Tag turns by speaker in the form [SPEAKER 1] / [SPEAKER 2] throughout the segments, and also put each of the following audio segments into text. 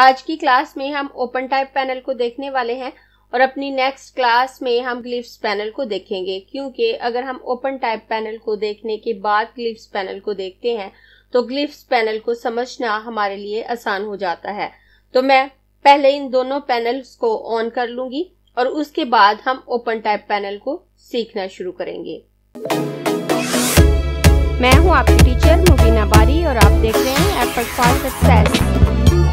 [SPEAKER 1] आज की क्लास में हम ओपन टाइप पैनल को देखने वाले हैं और अपनी नेक्स्ट क्लास में हम ग्लिप्स पैनल को देखेंगे क्योंकि अगर हम ओपन टाइप पैनल को देखने के बाद ग्लिप्स पैनल को देखते हैं तो ग्लिप्स पैनल को समझना हमारे लिए आसान हो जाता है तो मैं पहले इन दोनों पैनल्स को ऑन कर लूंगी और उसके बाद हम ओपन टाइप पैनल को सीखना शुरू करेंगे मैं हूं आपकी टीचर मुबीना बारी और आप देख रहे हैं एप्पल फॉर सक्सेस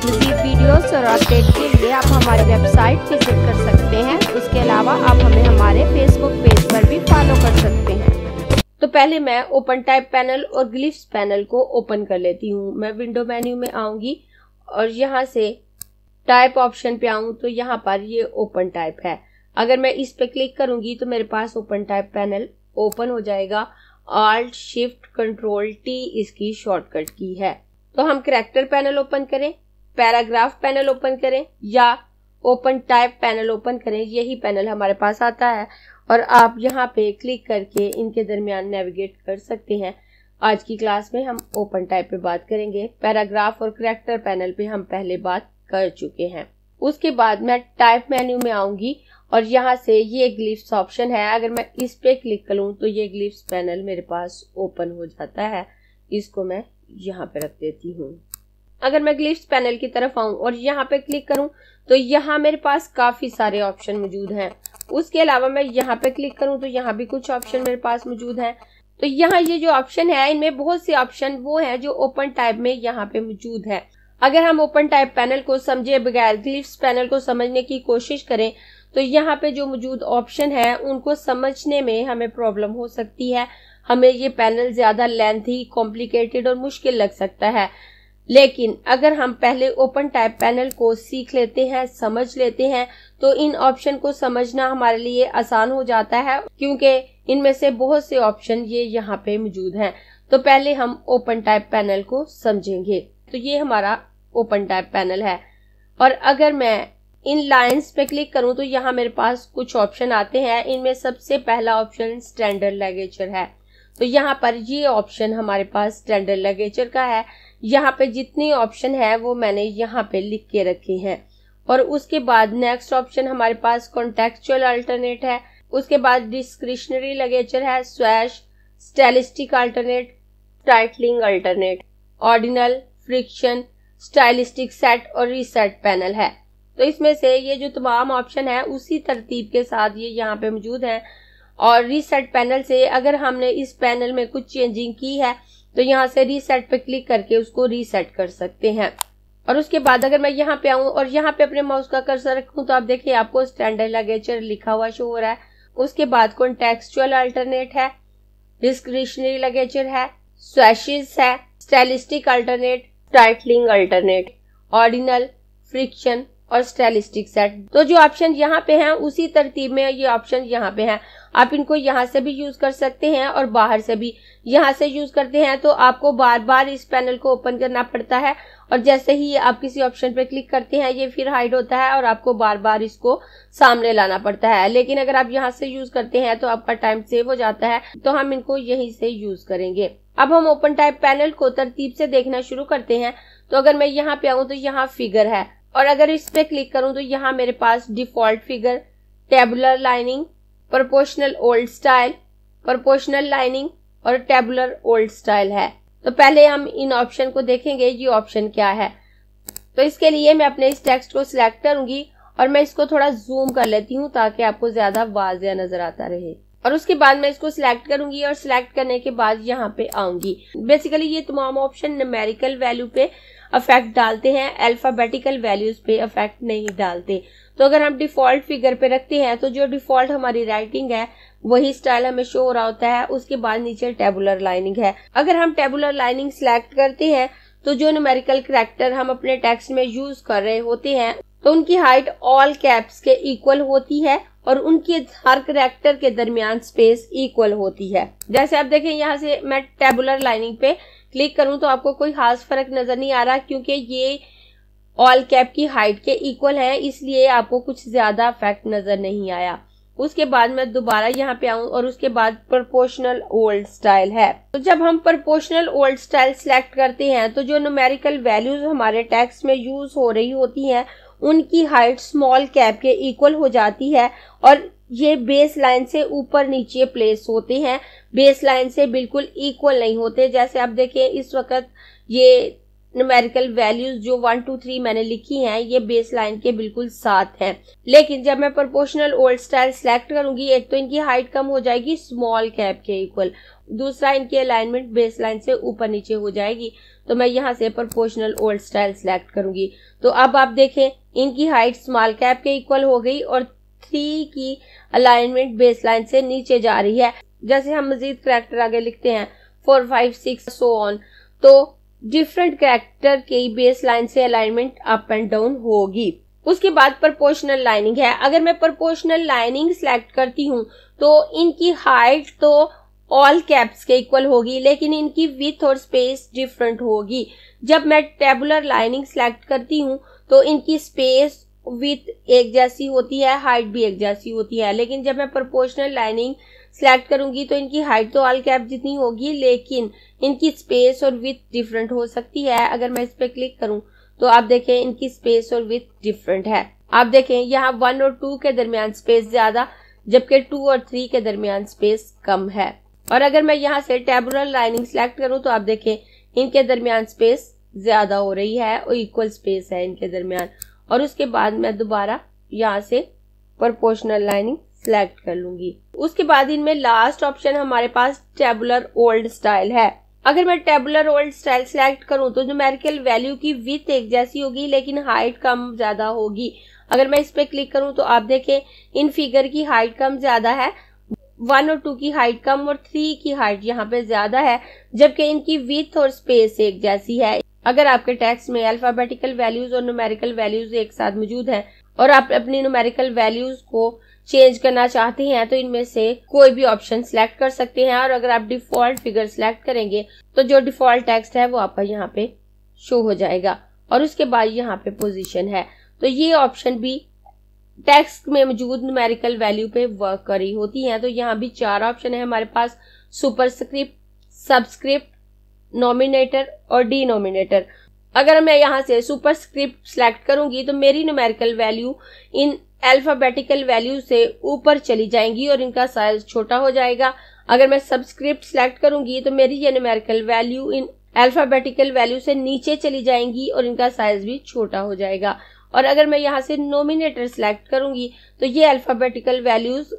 [SPEAKER 1] मजीद वीडियोस और अपडेट के लिए आप हमारी वेबसाइट विजिट कर सकते हैं उसके अलावा आप हमें हमारे फेसबुक पेज पर भी फॉलो कर सकते हैं तो पहले मैं ओपन टाइप पैनल और ग्लिफ्स पैनल को ओपन कर लेती हूँ मैं विंडो मेन्यू में आऊंगी और यहाँ से टाइप ऑप्शन पे आऊँ तो यहाँ पर ये ओपन टाइप है अगर मैं इस पे क्लिक करूंगी तो मेरे पास ओपन टाइप पैनल ओपन हो जाएगा आल्ट शिफ्ट कंट्रोल टी इसकी शॉर्टकट की है तो हम करेक्टर पैनल ओपन करें पैराग्राफ पैनल ओपन करें या ओपन टाइप पैनल ओपन करें यही पैनल हमारे पास आता है और आप यहाँ पे क्लिक करके इनके दरमियान नेविगेट कर सकते हैं आज की क्लास में हम ओपन टाइप पे बात करेंगे पैराग्राफ और करेक्टर पैनल पे हम पहले बात कर चुके हैं उसके बाद मैं टाइप मेन्यू में आऊंगी और यहाँ से ये ग्लिप्स ऑप्शन है अगर मैं इस पे क्लिक करूँ तो ये ग्लिप्स पैनल मेरे पास ओपन हो जाता है इसको मैं यहाँ पे रख देती हूँ अगर मैं ग्लिप्स पैनल की तरफ आऊं और यहाँ पे क्लिक करूँ तो यहाँ मेरे पास काफ़ी सारे ऑप्शन मौजूद हैं उसके अलावा मैं यहाँ पे क्लिक करूँ तो यहाँ भी कुछ ऑप्शन मेरे पास मौजूद हैं तो यहाँ ये जो ऑप्शन है इनमें बहुत से ऑप्शन वो है जो ओपन टाइप में यहाँ पे मौजूद है अगर हम ओपन टाइप पैनल को समझे बगैर ग्लिप्स पैनल को समझने की कोशिश करें तो यहाँ पे जो मौजूद ऑप्शन है उनको समझने में हमें प्रॉब्लम हो सकती है हमें ये पैनल ज्यादा लेंथी कॉम्प्लिकेटेड और मुश्किल लग सकता है लेकिन अगर हम पहले ओपन टाइप पैनल को सीख लेते हैं समझ लेते हैं तो इन ऑप्शन को समझना हमारे लिए आसान हो जाता है क्योंकि इनमें से बहुत से ऑप्शन ये यहाँ पे मौजूद हैं तो पहले हम ओपन टाइप पैनल को समझेंगे तो ये हमारा ओपन टाइप पैनल है और अगर मैं इन लाइंस पे क्लिक करूं तो यहाँ मेरे पास कुछ ऑप्शन आते हैं इनमें सबसे पहला ऑप्शन स्टैंडर्ड लैगेचर है तो यहाँ पर ये ऑप्शन हमारे पास स्टैंडर्ड लैगेचर का है यहाँ पे जितनी ऑप्शन है वो मैंने यहाँ पे लिख के रखी हैं और उसके बाद नेक्स्ट ऑप्शन हमारे पास कॉन्टेक्चुअल अल्टरनेट है उसके बाद डिस्क्रिशनरी लगेचर है swash stylistic alternate titling alternate ordinal fraction stylistic set और रीसेट पैनल है तो इसमें से ये जो तमाम ऑप्शन है उसी तरतीब के साथ ये यहाँ पे मौजूद है और रीसेट पैनल से अगर हमने इस पैनल में कुछ चेंजिंग की है तो यहाँ से रीसेट पे क्लिक करके उसको रीसेट कर सकते हैं और उसके बाद अगर मैं यहाँ पे आऊँ और यहाँ पे अपने माउस का कर्सर रखूँ तो आप देखिए आपको स्टैंडर्ड लगेचर लिखा हुआ शो हो रहा है उसके बाद कॉन्टेक्चुअल अल्टरनेट है डिस्क्रिशनरी लगेचर है स्वैशेज है stylistic alternate titling alternate ordinal fraction और स्टेलिस्टिक सेट तो जो ऑप्शन यहाँ पे हैं उसी तरतीब में ये ऑप्शन यहाँ पे हैं आप इनको यहाँ से भी यूज कर सकते हैं और बाहर से भी यहाँ से यूज करते हैं तो आपको बार बार इस पैनल को ओपन करना पड़ता है और जैसे ही आप किसी ऑप्शन पर क्लिक करते हैं ये फिर हाइड होता है और आपको बार बार इसको सामने लाना पड़ता है लेकिन अगर आप यहाँ से यूज करते हैं तो आपका टाइम सेव हो जाता है तो हम इनको यहीं से यूज करेंगे अब हम ओपन टाइप पैनल को तरतीब से देखना शुरू करते हैं तो अगर मैं यहाँ पे आऊँ तो यहाँ फिगर है और अगर इस पे क्लिक करूँ तो यहाँ मेरे पास default figure tabular lining proportional old style proportional lining और टेबुलर ओल्ड स्टाइल है तो पहले हम इन ऑप्शन को देखेंगे ये ऑप्शन क्या है तो इसके लिए मैं अपने इस टेक्स्ट को सिलेक्ट करूंगी और मैं इसको थोड़ा जूम कर लेती हूँ ताकि आपको ज्यादा वाजिया नजर आता रहे और उसके बाद मैं इसको सिलेक्ट करूंगी और सिलेक्ट करने के बाद यहाँ पे आऊंगी बेसिकली ये तमाम ऑप्शन न्यूमेरिकल वैल्यू पे अफेक्ट डालते हैं अल्फाबेटिकल वैल्यूज पे अफेक्ट नहीं डालते तो अगर हम डिफॉल्ट फिगर पे रखते हैं तो जो डिफॉल्ट हमारी राइटिंग है वही स्टाइल हमें शो हो रहा होता है उसके बाद नीचे टेबुलर लाइनिंग है अगर हम टेबुलर लाइनिंग सिलेक्ट करते हैं तो जो न्यूमेरिकल करेक्टर हम अपने टेक्स्ट में यूज कर रहे होते हैं तो उनकी हाइट ऑल कैप्स के इक्वल होती है और उनके हर करेक्टर के दरमियान स्पेस इक्वल होती है जैसे आप देखें यहाँ से मैं टेबुलर लाइनिंग पे क्लिक करूं तो आपको कोई खास फर्क नजर नहीं आ रहा क्योंकि ये ऑल कैप की हाइट के इक्वल है इसलिए आपको कुछ ज्यादा इफेक्ट नजर नहीं आया उसके बाद मैं दोबारा यहाँ पे आऊ और उसके बाद प्रोपोर्शनल ओल्ड स्टाइल है तो जब हम प्रोपोर्शनल ओल्ड स्टाइल सिलेक्ट करते हैं तो जो न्यूमेरिकल वैल्यूज हमारे टेक्स्ट में यूज हो रही होती हैं उनकी हाइट स्मॉल कैप के इक्वल हो जाती है और ये बेस लाइन से ऊपर नीचे प्लेस होते हैं बेस लाइन से बिल्कुल इक्वल नहीं होते जैसे आप देखिए इस वक्त ये न्यूमेरिकल वैल्यूज जो वन टू थ्री मैंने लिखी हैं ये बेस लाइन के बिल्कुल साथ हैं लेकिन जब मैं प्रोपोर्शनल ओल्ड स्टाइल सेलेक्ट करूंगी एक तो इनकी हाइट कम हो जाएगी स्मॉल कैप के इक्वल दूसरा इनकी अलाइनमेंट बेस लाइन से ऊपर नीचे हो जाएगी तो मैं यहाँ से प्रोपोर्शनल ओल्ड स्टाइल सेलेक्ट करूंगी तो अब आप देखें इनकी हाइट स्मॉल कैप के इक्वल हो गई और थ्री की अलाइनमेंट बेसलाइन से नीचे जा रही है जैसे हम मजीद करेक्टर आगे लिखते हैं four five six so on तो डिफरेंट करेक्टर की बेस लाइन से अलाइनमेंट अप एंड डाउन होगी उसके बाद प्रोपोर्शनल लाइनिंग है अगर मैं प्रोपोर्शनल लाइनिंग सिलेक्ट करती हूँ तो इनकी हाइट तो ऑल कैप्स के इक्वल होगी लेकिन इनकी विथ और स्पेस डिफरेंट होगी जब मैं टेबुलर लाइनिंग सिलेक्ट करती हूँ तो इनकी स्पेस विथ एक जैसी होती है हाइट भी एक जैसी होती है लेकिन जब मैं प्रोपोर्शनल लाइनिंग सेलेक्ट करूंगी तो इनकी हाइट तो ऑल कैप जितनी होगी लेकिन इनकी स्पेस और विथ डिफरेंट हो सकती है अगर मैं इस पर क्लिक करूं तो आप देखें इनकी स्पेस और विथ डिफरेंट है आप देखें यहाँ वन और टू के दरमियान स्पेस ज्यादा जबकि टू और थ्री के दरमियान स्पेस कम है और अगर मैं यहाँ से टेबुलर लाइनिंग सेलेक्ट करूँ तो आप देखें इनके दरमियान स्पेस ज्यादा हो रही है और इक्वल स्पेस है इनके दरमियान और उसके बाद मैं दोबारा यहाँ से प्रोपोर्शनल लाइनिंग सिलेक्ट कर लूंगी उसके बाद इनमें लास्ट ऑप्शन हमारे पास टेबुलर ओल्ड स्टाइल है अगर मैं टेबुलर ओल्ड स्टाइल सिलेक्ट करूँ तो न्यूमेरिकल वैल्यू की विथ एक जैसी होगी लेकिन हाइट कम ज्यादा होगी अगर मैं इस पे क्लिक करूँ तो आप देखे इन फिगर की हाइट कम ज्यादा है वन और टू की हाइट कम और थ्री की हाइट यहाँ पे ज्यादा है जबकि इनकी विथ और स्पेस एक जैसी है अगर आपके टेक्स्ट में अल्फाबेटिकल वैल्यूज और न्यूमेरिकल वैल्यूज एक साथ मौजूद है और आप अपनी न्यूमेरिकल वैल्यूज को चेंज करना चाहते हैं तो इनमें से कोई भी ऑप्शन सिलेक्ट कर सकते हैं और अगर आप डिफॉल्ट फिगर सिलेक्ट करेंगे तो जो डिफॉल्ट टेक्स्ट है वो आपका यहाँ पे शो हो जाएगा और उसके बाद यहाँ पे पोजीशन है तो ये ऑप्शन भी टेक्स्ट में मौजूद न्यूमेरिकल वैल्यू पे वर्क करी होती है तो यहाँ भी चार ऑप्शन है हमारे पास सुपरस्क्रिप्ट सबस्क्रिप्ट नॉमिनेटर और डिनोमिनेटर अगर मैं यहाँ से सुपर स्क्रिप्ट सिलेक्ट करूंगी तो मेरी न्यूमेरिकल वैल्यू इन अल्फाबेटिकल वैल्यू से ऊपर चली जाएंगी और इनका साइज छोटा हो जाएगा अगर मैं सबस्क्रिप्ट सिलेक्ट करूंगी तो मेरी ये न्यूमेरिकल वैल्यू इन अल्फाबेटिकल वैल्यू से नीचे चली जाएंगी और इनका साइज भी छोटा हो जाएगा और अगर मैं यहाँ से नोमिनेटर सिलेक्ट करूंगी तो ये अल्फाबेटिकल वैल्यूज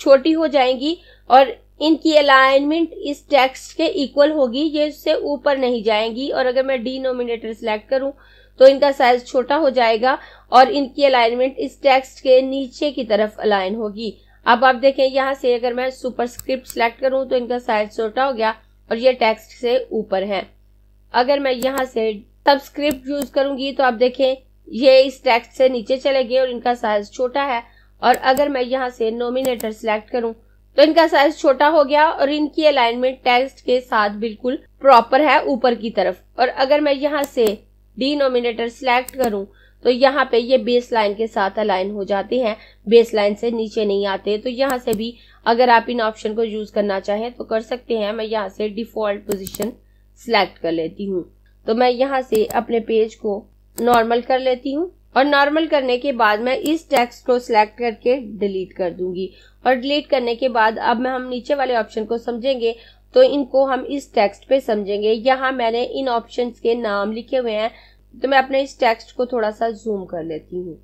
[SPEAKER 1] छोटी हो जाएंगी और इनकी अलाइनमेंट इस टेक्स्ट के इक्वल होगी ये इससे ऊपर नहीं जाएंगी और अगर मैं डिनोमिनेटर सिलेक्ट करूं तो इनका साइज छोटा हो जाएगा और इनकी अलाइनमेंट इस टेक्स्ट के नीचे की तरफ अलाइन होगी अब आप देखें यहाँ से अगर मैं स्क्रिप्ट सिलेक्ट करूं तो इनका साइज छोटा हो गया और ये टेक्स्ट से ऊपर है अगर मैं यहाँ से स्क्रिप्ट यूज करूंगी तो आप देखें ये इस टेक्स्ट से नीचे चले गए और इनका साइज छोटा है और अगर मैं यहाँ से नोमिनेटर सिलेक्ट करूं तो इनका साइज छोटा हो गया और इनकी अलाइनमेंट टेक्स्ट के साथ बिल्कुल प्रॉपर है ऊपर की तरफ और अगर मैं यहाँ से डिनोमिनेटर सिलेक्ट करूं तो यहाँ पे ये बेस लाइन के साथ अलाइन हो जाते हैं बेस लाइन से नीचे नहीं आते तो यहाँ से भी अगर आप इन ऑप्शन को यूज करना चाहें तो कर सकते हैं मैं यहाँ से डिफॉल्ट पोजिशन सिलेक्ट कर लेती हूँ तो मैं यहाँ से अपने पेज को नॉर्मल कर लेती हूँ और नॉर्मल करने के बाद मैं इस टेक्स्ट को सिलेक्ट करके डिलीट कर दूंगी और डिलीट करने के बाद अब मैं हम नीचे वाले ऑप्शन को समझेंगे तो इनको हम इस टेक्स्ट पे समझेंगे यहाँ मैंने इन ऑप्शंस के नाम लिखे हुए हैं तो मैं अपने इस टेक्स्ट को थोड़ा सा जूम कर लेती हूँ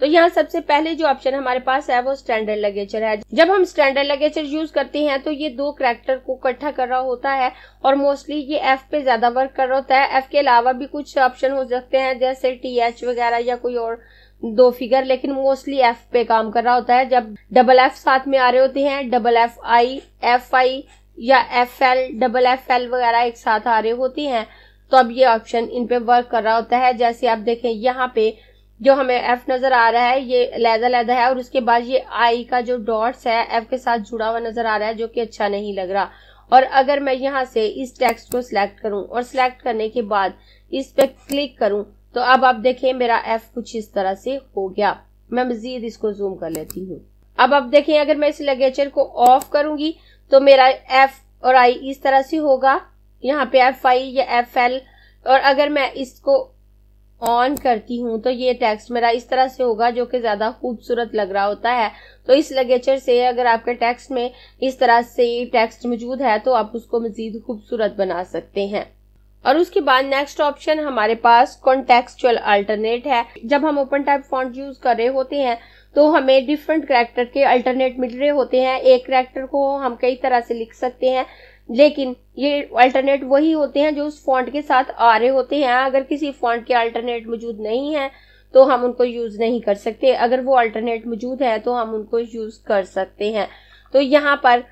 [SPEAKER 1] तो यहाँ सबसे पहले जो ऑप्शन हमारे पास है वो स्टैंडर्ड लगेचर है जब हम स्टैंडर्ड लगेचर यूज करते हैं तो ये दो करेक्टर को इकट्ठा कर रहा होता है और मोस्टली ये एफ पे ज्यादा वर्क कर रहा होता है एफ के अलावा भी कुछ ऑप्शन हो सकते हैं जैसे टी एच वगैरह या कोई और दो फिगर लेकिन मोस्टली एफ पे काम कर रहा होता है जब डबल एफ साथ में आ रहे होते हैं double F I F I या F L double F L वगैरह एक साथ आ रहे होती हैं तो अब ये ऑप्शन इन पे वर्क कर रहा होता है जैसे आप देखें यहाँ पे जो हमें एफ नजर आ रहा है ये लैदा लैदा है और उसके बाद ये आई का जो डॉट्स है एफ के साथ जुड़ा हुआ नजर आ रहा है जो कि अच्छा नहीं लग रहा और अगर मैं यहाँ से इस टेक्स्ट को सिलेक्ट करूँ और सिलेक्ट करने के बाद इस पे क्लिक करूँ तो अब आप देखें मेरा एफ कुछ इस तरह से हो गया मैं मजीद इसको जूम कर लेती हूँ अब आप देखें अगर मैं इस लगेचर को ऑफ करूंगी तो मेरा एफ और आई इस तरह से होगा यहाँ पे एफ आई या एफ एल और अगर मैं इसको ऑन करती हूँ तो ये टेक्स्ट मेरा इस तरह से होगा जो कि ज्यादा खूबसूरत लग रहा होता है तो इस लगेचर से अगर आपके टेक्स्ट में इस तरह से टेक्स्ट मौजूद है तो आप उसको मजीद खूबसूरत बना सकते हैं और उसके बाद नेक्स्ट ऑप्शन हमारे पास कॉन्टेक्चुअल अल्टरनेट है जब हम ओपन टाइप फॉन्ट यूज कर रहे होते हैं तो हमें डिफरेंट करेक्टर के अल्टरनेट मिल रहे होते हैं एक करेक्टर को हम कई तरह से लिख सकते हैं लेकिन ये अल्टरनेट वही होते हैं जो उस फॉन्ट के साथ आ रहे होते हैं अगर किसी फॉन्ट के अल्टरनेट मौजूद नहीं है तो हम उनको यूज नहीं कर सकते अगर वो अल्टरनेट मौजूद है तो हम उनको यूज कर सकते हैं तो यहाँ पर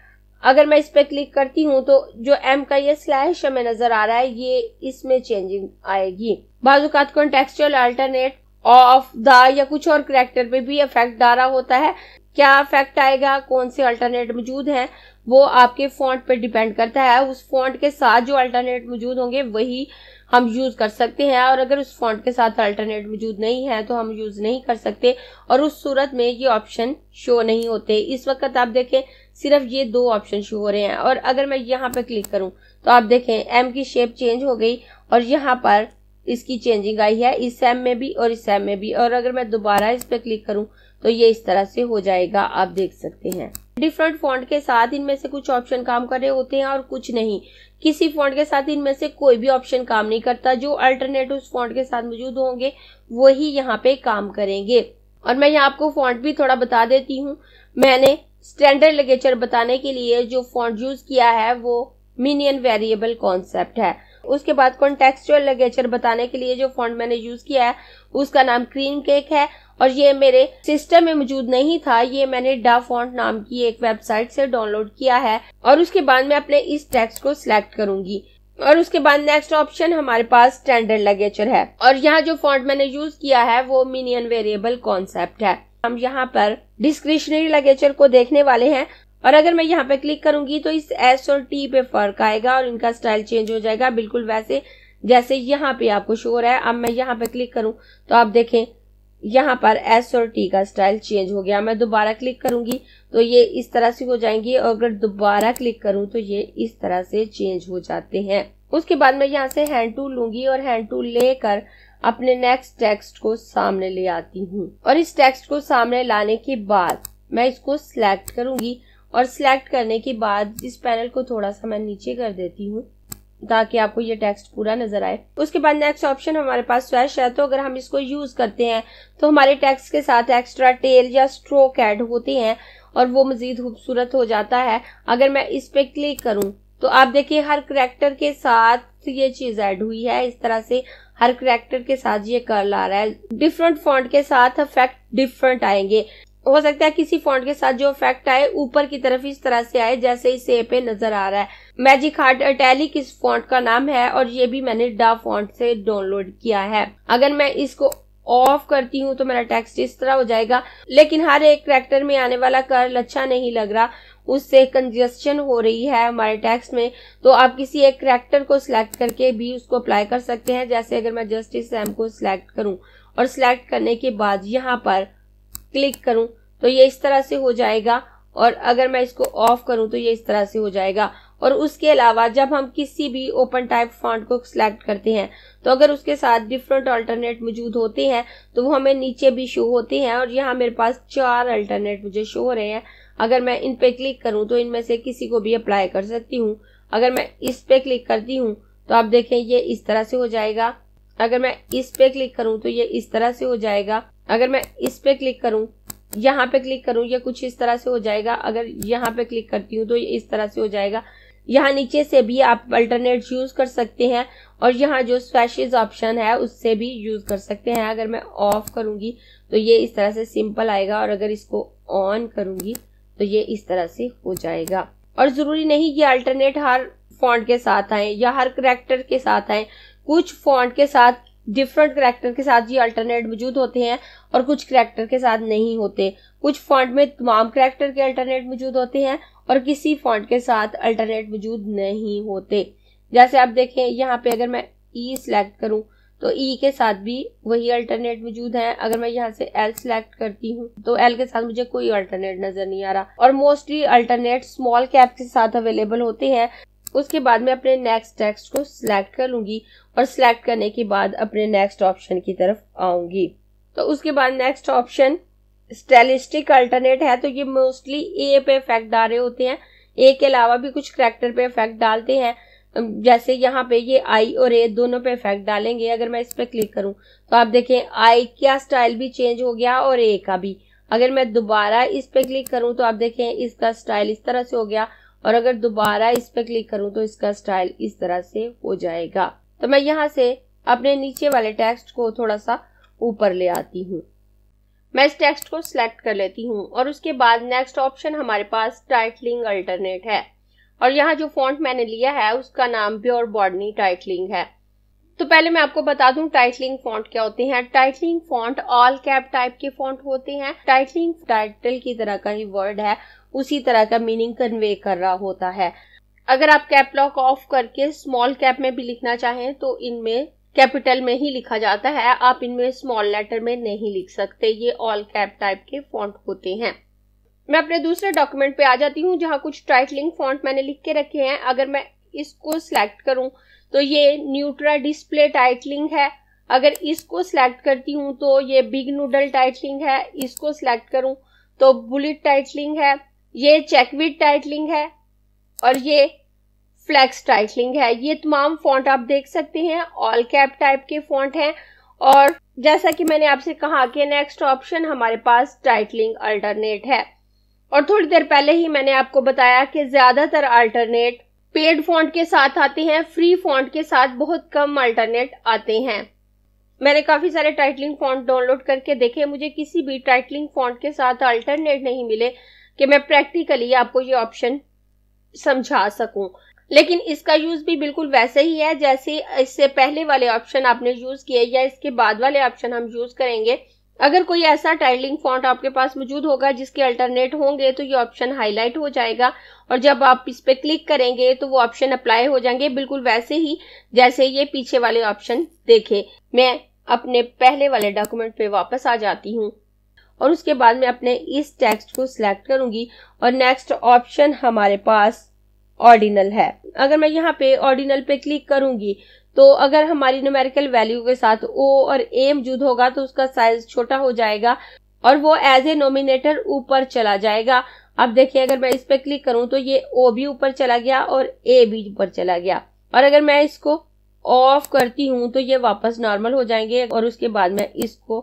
[SPEAKER 1] अगर मैं इस पर क्लिक करती हूँ तो जो एम का ये स्लैश हमें नजर आ रहा है ये इसमें चेंजिंग आएगी बाजूकात कॉन्टेक्चुअल अल्टरनेट ऑफ द या कुछ और करेक्टर पे भी इफेक्ट डारा होता है क्या इफेक्ट आएगा कौन से अल्टरनेट मौजूद हैं वो आपके फॉन्ट पे डिपेंड करता है उस फॉन्ट के साथ जो अल्टरनेट मौजूद होंगे वही हम यूज कर सकते हैं और अगर उस फॉन्ट के साथ अल्टरनेट मौजूद नहीं है तो हम यूज नहीं कर सकते और उस सूरत में ये ऑप्शन शो नहीं होते इस वक्त आप देखें सिर्फ ये दो ऑप्शन शो हो रहे हैं और अगर मैं यहाँ पर क्लिक करूँ तो आप देखें एम की शेप चेंज हो गई और यहाँ पर इसकी चेंजिंग आई है इस एम में भी और इस एम में भी और अगर मैं दोबारा इस पर क्लिक करूँ तो ये इस तरह से हो जाएगा आप देख सकते हैं डिफरेंट फॉन्ट के साथ इनमें से कुछ ऑप्शन काम कर रहे होते हैं और कुछ नहीं किसी फॉन्ट के साथ इनमें से कोई भी ऑप्शन काम नहीं करता जो अल्टरनेट उस फॉन्ट के साथ मौजूद होंगे वही यहाँ पे काम करेंगे और मैं यहाँ आपको फॉन्ट भी थोड़ा बता देती हूँ मैंने स्टैंडर्ड लिगेचर बताने के लिए जो फॉन्ट यूज किया है वो मिनियन वेरिएबल कॉन्सेप्ट है उसके बाद कॉन्टेक्चुअल लिगेचर बताने के लिए जो फॉन्ट मैंने यूज किया है उसका नाम क्रीम केक है और ये मेरे सिस्टम में मौजूद नहीं था ये मैंने डा फॉन्ट नाम की एक वेबसाइट से डाउनलोड किया है और उसके बाद मैं अपने इस टेक्स्ट को सिलेक्ट करूंगी और उसके बाद नेक्स्ट ऑप्शन हमारे पास स्टैंडर्ड लगेचर है और यहाँ जो फॉन्ट मैंने यूज किया है वो मिनियन वेरिएबल कॉन्सेप्ट है हम यहाँ पर डिस्क्रिशनरी लगेचर को देखने वाले हैं और अगर मैं यहाँ पे क्लिक करूंगी तो इस एस और टी पे फर्क आएगा और इनका स्टाइल चेंज हो जाएगा बिल्कुल वैसे जैसे यहाँ पे आपको शो हो रहा है अब मैं यहाँ पे क्लिक करूँ तो आप देखें यहाँ पर एस और टी का स्टाइल चेंज हो गया मैं दोबारा क्लिक करूंगी तो ये इस तरह से हो जाएंगी और अगर दोबारा क्लिक करूँ तो ये इस तरह से चेंज हो जाते हैं उसके बाद मैं यहाँ से हैंड टूल लूंगी और हैंड टूल लेकर अपने नेक्स्ट टेक्स्ट को सामने ले आती हूँ और इस टेक्स्ट को सामने लाने के बाद मैं इसको सिलेक्ट करूंगी और सिलेक्ट करने के बाद इस पैनल को थोड़ा सा मैं नीचे कर देती हूँ ताकि आपको ये टेक्स्ट पूरा नजर आए उसके बाद नेक्स्ट ऑप्शन हमारे पास स्वैश है तो अगर हम इसको यूज करते हैं तो हमारे टेक्स्ट के साथ एक्स्ट्रा टेल या स्ट्रोक ऐड होते हैं और वो मजीद खूबसूरत हो जाता है अगर मैं इस पे क्लिक करूं तो आप देखिए हर करेक्टर के साथ तो ये चीज ऐड हुई है इस तरह से हर करेक्टर के साथ ये कर्ल आ रहा है डिफरेंट फॉन्ट के साथ इफेक्ट डिफरेंट आएंगे हो सकता है किसी फॉन्ट के साथ जो इफेक्ट आए ऊपर की तरफ इस तरह से आए जैसे इस ए पे नजर आ रहा है मैजिक हार्ट अटैलिक इस फॉन्ट का नाम है और ये भी मैंने डा फॉन्ट से डाउनलोड किया है अगर मैं इसको ऑफ करती हूँ तो मेरा टेक्स्ट इस तरह हो जाएगा लेकिन हर एक करेक्टर में आने वाला कर्ल अच्छा नहीं लग रहा उससे कंजेशन हो रही है हमारे टेक्स्ट में तो आप किसी एक करेक्टर को सिलेक्ट करके भी उसको अप्लाई कर सकते हैं जैसे अगर मैं जस्टिस सैम को सिलेक्ट करूं और सिलेक्ट करने के बाद यहाँ पर क्लिक करूं तो ये इस तरह से हो जाएगा और अगर मैं इसको ऑफ करूं तो ये इस तरह से हो जाएगा और उसके अलावा जब हम किसी भी ओपन टाइप फॉन्ट को सिलेक्ट करते हैं तो अगर उसके साथ डिफरेंट अल्टरनेट मौजूद होते हैं तो वो हमें नीचे भी शो होते हैं और यहाँ मेरे पास चार अल्टरनेट मुझे शो हो रहे हैं अगर मैं इन पे क्लिक करूं तो इनमें से किसी को भी अप्लाई कर सकती हूं अगर मैं इस पे क्लिक करती हूं तो आप देखें ये इस तरह से हो जाएगा अगर मैं इस पे क्लिक करूं तो ये इस तरह से हो जाएगा अगर मैं इस पे क्लिक करूं यहाँ पे क्लिक करूं ये कुछ इस तरह से हो जाएगा अगर यहाँ पे क्लिक करती हूँ तो ये इस तरह से हो जाएगा यहाँ नीचे से भी आप अल्टरनेट यूज कर सकते हैं और यहाँ जो स्वेशेज ऑप्शन है उससे भी यूज कर सकते हैं अगर मैं ऑफ करूंगी तो ये इस तरह से सिंपल आएगा और अगर इसको ऑन करूंगी तो ये इस तरह से हो जाएगा और जरूरी नहीं ये अल्टरनेट हर फॉन्ट के साथ आए या हर करेक्टर के साथ आए कुछ फॉन्ट के साथ डिफरेंट करेक्टर के साथ ये अल्टरनेट मौजूद होते हैं और कुछ करेक्टर के साथ नहीं होते कुछ फॉन्ट में तमाम करेक्टर के अल्टरनेट मौजूद होते हैं और किसी फॉन्ट के साथ अल्टरनेट मौजूद नहीं होते जैसे आप देखें यहाँ पे अगर मैं ई सिलेक्ट करूँ तो ई e के साथ भी वही अल्टरनेट मौजूद है अगर मैं यहाँ से एल सिलेक्ट करती हूँ तो एल के साथ मुझे कोई अल्टरनेट नजर नहीं आ रहा और मोस्टली अल्टरनेट स्मॉल कैप के साथ अवेलेबल होते हैं उसके बाद मैं अपने नेक्स्ट टेक्स्ट को सिलेक्ट कर लूंगी और सिलेक्ट करने के बाद अपने नेक्स्ट ऑप्शन की तरफ आऊंगी तो उसके बाद नेक्स्ट ऑप्शन स्टेलिस्टिक अल्टरनेट है तो ये मोस्टली ए पे इफेक्ट डाल रहे होते हैं ए के अलावा भी कुछ करेक्टर पे इफेक्ट डालते हैं जैसे यहाँ पे ये आई और ए दोनों पे इफेक्ट डालेंगे अगर मैं इस पर क्लिक करूँ तो आप देखें आई का स्टाइल भी चेंज हो गया और ए का भी अगर मैं दोबारा इस पे क्लिक करूँ तो आप देखें इसका स्टाइल इस तरह से हो गया और अगर दोबारा इस पे क्लिक करूँ तो इसका स्टाइल इस तरह से हो जाएगा तो मैं यहाँ से अपने नीचे वाले टेक्स्ट को थोड़ा सा ऊपर ले आती हूँ मैं इस टेक्स्ट को सिलेक्ट कर लेती हूँ और उसके बाद नेक्स्ट ऑप्शन हमारे पास टाइटलिंग अल्टरनेट है और यहाँ जो फॉन्ट मैंने लिया है उसका नाम प्योर बॉर्डनी टाइटलिंग है तो पहले मैं आपको बता दूं टाइटलिंग फॉन्ट क्या होते हैं titling font all cap type के फॉन्ट होते हैं टाइटलिंग टाइटल की तरह का ही वर्ड है उसी तरह का मीनिंग कन्वे कर रहा होता है अगर आप कैप लॉक ऑफ करके स्मॉल कैप में भी लिखना चाहें तो इनमें कैपिटल में ही लिखा जाता है आप इनमें स्मॉल लेटर में नहीं लिख सकते ये ऑल कैप टाइप के फॉन्ट होते हैं मैं अपने दूसरे डॉक्यूमेंट पे आ जाती हूँ जहाँ कुछ टाइटलिंग फॉन्ट मैंने लिख के रखे हैं अगर मैं इसको सिलेक्ट करूँ तो ये न्यूट्रा डिस्प्ले टाइटलिंग है अगर इसको सिलेक्ट करती हूँ तो ये बिग नूडल टाइटलिंग है इसको सिलेक्ट करूँ तो बुलेट टाइटलिंग है ये चेकविट टाइटलिंग है और ये फ्लैक्स टाइटलिंग है ये तमाम फॉन्ट आप देख सकते हैं ऑल कैप टाइप के फॉन्ट हैं और जैसा कि मैंने आपसे कहा कि नेक्स्ट ऑप्शन हमारे पास टाइटलिंग अल्टरनेट है और थोड़ी देर पहले ही मैंने आपको बताया कि ज्यादातर अल्टरनेट पेड फॉन्ट के साथ आते हैं फ्री फॉन्ट के साथ बहुत कम अल्टरनेट आते हैं मैंने काफी सारे टाइटलिंग फॉन्ट डाउनलोड करके देखे मुझे किसी भी टाइटलिंग फॉन्ट के साथ अल्टरनेट नहीं मिले कि मैं प्रैक्टिकली आपको ये ऑप्शन समझा सकूं लेकिन इसका यूज भी बिल्कुल वैसे ही है जैसे इससे पहले वाले ऑप्शन आपने यूज किए या इसके बाद वाले ऑप्शन हम यूज करेंगे अगर कोई ऐसा टाइलिंग फॉन्ट आपके पास मौजूद होगा जिसके अल्टरनेट होंगे तो ये ऑप्शन हाईलाइट हो जाएगा और जब आप इस पर क्लिक करेंगे तो वो ऑप्शन अप्लाई हो जाएंगे बिल्कुल वैसे ही जैसे ये पीछे वाले ऑप्शन देखे मैं अपने पहले वाले डॉक्यूमेंट पे वापस आ जाती हूँ और उसके बाद मैं अपने इस टेक्स्ट को सिलेक्ट करूंगी और नेक्स्ट ऑप्शन हमारे पास ऑर्डिनल है अगर मैं यहाँ पे ऑर्डिनल पे क्लिक करूंगी तो अगर हमारी न्यूमेरिकल वैल्यू के साथ ओ और ए मौजूद होगा तो उसका साइज छोटा हो जाएगा और वो एज ए नोमिनेटर ऊपर चला जाएगा अब देखिए अगर मैं इस पर क्लिक करूं तो ये ओ भी ऊपर चला गया और ए भी ऊपर चला गया और अगर मैं इसको ऑफ करती हूँ तो ये वापस नॉर्मल हो जाएंगे और उसके बाद मैं इसको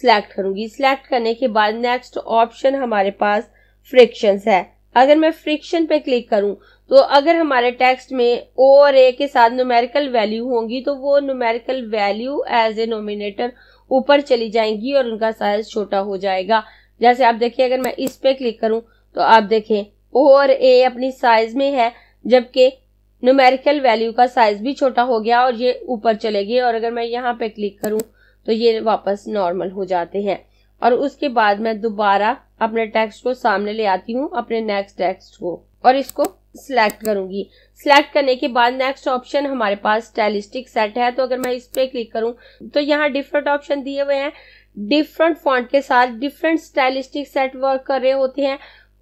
[SPEAKER 1] सिलेक्ट करूंगी सिलेक्ट करने के बाद नेक्स्ट ऑप्शन हमारे पास फ्रिक्शन है अगर मैं फ्रिक्शन पे क्लिक करूं तो अगर हमारे टेक्स्ट में ओ और ए के साथ न्यूमेरिकल वैल्यू होंगी तो वो numerical value as a numerator ऊपर चली जाएंगी और उनका साइज छोटा हो जाएगा जैसे आप देखिए अगर मैं इस पे क्लिक करूं तो आप देखें ओ और ए अपनी साइज में है जबकि नुमेरिकल वैल्यू का साइज भी छोटा हो गया और ये ऊपर चले गए और अगर मैं यहाँ पे क्लिक करूं तो ये वापस नॉर्मल हो जाते हैं और उसके बाद मैं दोबारा अपने टेक्स्ट को सामने ले आती हूँ अपने नेक्स्ट टेक्स्ट को और इसको सिलेक्ट करूंगी सिलेक्ट करने के बाद नेक्स्ट ऑप्शन हमारे पास स्टाइलिस्टिक सेट है तो अगर मैं इस पे क्लिक करूं तो यहाँ डिफरेंट ऑप्शन दिए हुए हैं डिफरेंट फॉन्ट के साथ डिफरेंट स्टाइलिस्टिक सेट वर्क कर रहे होते हैं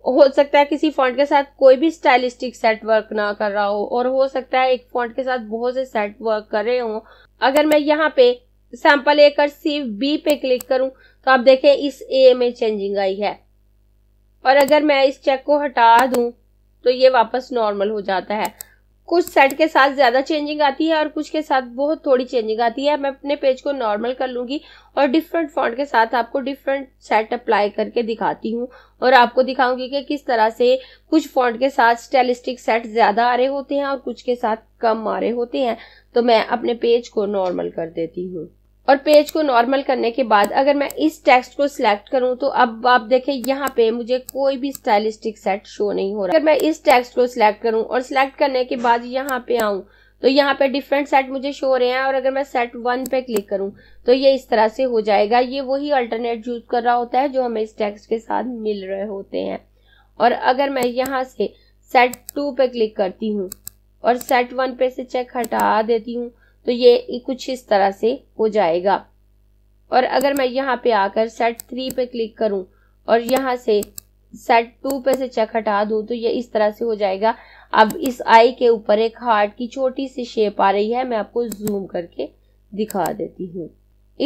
[SPEAKER 1] हो सकता है किसी फॉन्ट के साथ कोई भी स्टाइलिस्टिक सेट वर्क ना कर रहा हो और हो सकता है एक फॉन्ट के साथ बहुत से सेट वर्क कर रहे हो अगर मैं यहाँ पे सैंपल ए कर सी बी पे क्लिक करूं तो आप देखें इस ए में चेंजिंग आई है और अगर मैं इस चेक को हटा दूं तो ये वापस नॉर्मल हो जाता है कुछ सेट के साथ ज़्यादा चेंजिंग आती है और कुछ के साथ बहुत थोड़ी चेंजिंग आती है मैं अपने पेज को नॉर्मल कर लूँगी और डिफरेंट फॉन्ट के साथ आपको डिफरेंट सेट अप्लाई करके दिखाती हूँ और आपको दिखाऊंगी कि किस तरह से कुछ फॉन्ट के साथ स्टाइलिस्टिक सेट ज़्यादा आ रहे होते हैं और कुछ के साथ कम आ रहे होते हैं तो मैं अपने पेज को नॉर्मल कर देती हूँ और पेज को नॉर्मल करने के बाद अगर मैं इस टेक्स्ट को सिलेक्ट करूं तो अब आप देखें यहाँ पे मुझे कोई भी स्टाइलिस्टिक सेट शो नहीं हो रहा अगर मैं इस टेक्स्ट को सिलेक्ट करूं और सिलेक्ट करने के बाद यहाँ पे आऊं तो यहाँ पे डिफरेंट सेट मुझे शो हो रहे हैं और अगर मैं सेट वन पे क्लिक करूं तो ये इस तरह से हो जाएगा ये वही अल्टरनेट यूज कर रहा होता है जो हमें इस टेक्स्ट के साथ मिल रहे होते हैं और अगर मैं यहाँ से सेट टू पे क्लिक करती हूँ और सेट वन पे से चेक हटा देती हूँ तो ये कुछ इस तरह से हो जाएगा और अगर मैं यहाँ पे आकर सेट थ्री पे क्लिक करूँ और यहाँ से सेट टू पे से चेक हटा दू तो ये इस तरह से हो जाएगा अब इस आई के ऊपर एक हार्ट की छोटी सी शेप आ रही है मैं आपको जूम करके दिखा देती हूँ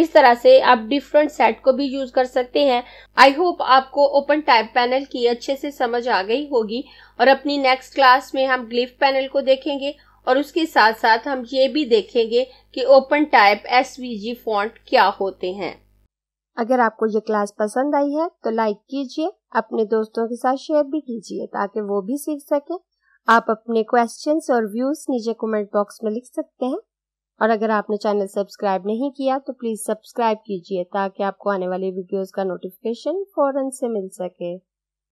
[SPEAKER 1] इस तरह से आप डिफरेंट सेट को भी यूज कर सकते हैं आई होप आपको ओपन टाइप पैनल की अच्छे से समझ आ गई होगी और अपनी नेक्स्ट क्लास में हम ग्लिफ पैनल को देखेंगे और उसके साथ साथ हम ये भी देखेंगे कि ओपन टाइप एस फॉन्ट क्या होते हैं अगर आपको ये क्लास पसंद आई है तो लाइक कीजिए अपने दोस्तों के साथ शेयर भी कीजिए ताकि वो भी सीख सके आप अपने क्वेश्चंस और व्यूज नीचे कमेंट बॉक्स में लिख सकते हैं और अगर आपने चैनल सब्सक्राइब नहीं किया तो प्लीज़ सब्सक्राइब कीजिए ताकि आपको आने वाले वीडियोस का नोटिफिकेशन फ़ौरन से मिल सके